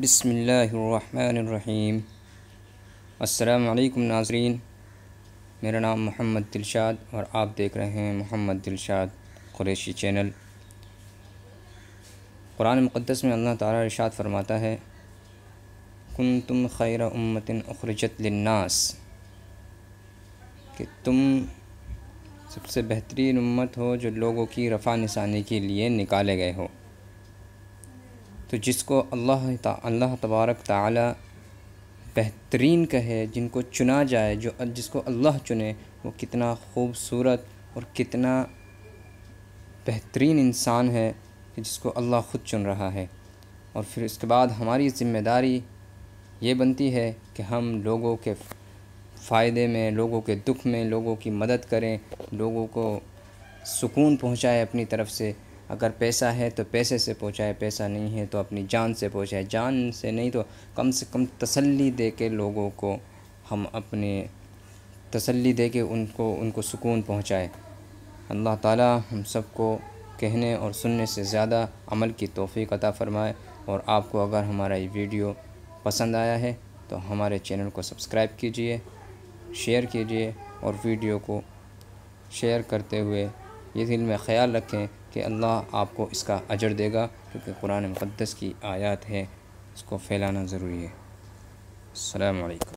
बिसमीम अलकुम नाजरीन मेरा नाम मोहम्मद दिलशाद और आप देख रहे हैं मोहम्मद दिलशाद कुरेशी चैनल कुरान मुक़दस में अल्लाह ताला इरशाद फरमाता है कुन तुम खैर उम्मतिन अखरजत लन्नास कि तुम सबसे बेहतरीन उम्मत हो जो लोगों की रफ़ा निसानी के लिए निकाले गए हो तो जिसको अल्लाह अल्लाह तबारक ताला बेहतरीन कहे जिनको चुना जाए जो जिसको अल्लाह चुने वो कितना खूबसूरत और कितना बेहतरीन इंसान है कि जिसको अल्लाह ख़ुद चुन रहा है और फिर उसके बाद हमारी ज़िम्मेदारी ये बनती है कि हम लोगों के फ़ायदे में लोगों के दुख में लोगों की मदद करें लोगों को सुकून पहुँचाए अपनी तरफ़ से अगर पैसा है तो पैसे से पहुँचाए पैसा नहीं है तो अपनी जान से पहुँचाए जान से नहीं तो कम से कम तसल्ली दे के लोगों को हम अपने तसल्ली दे के उनको उनको सुकून पहुँचाए अल्लाह ताला हम सबको कहने और सुनने से ज़्यादा अमल की तोफ़ी अता फ़रमाए और आपको अगर हमारा ये वीडियो पसंद आया है तो हमारे चैनल को सब्सक्राइब कीजिए शेयर कीजिए और वीडियो को शेयर करते हुए ये दिल में ख्याल रखें कि अल्लाह आपको इसका अजर देगा क्योंकि कुरान मुक़दस की आयात है इसको फैलाना ज़रूरी है अलकुम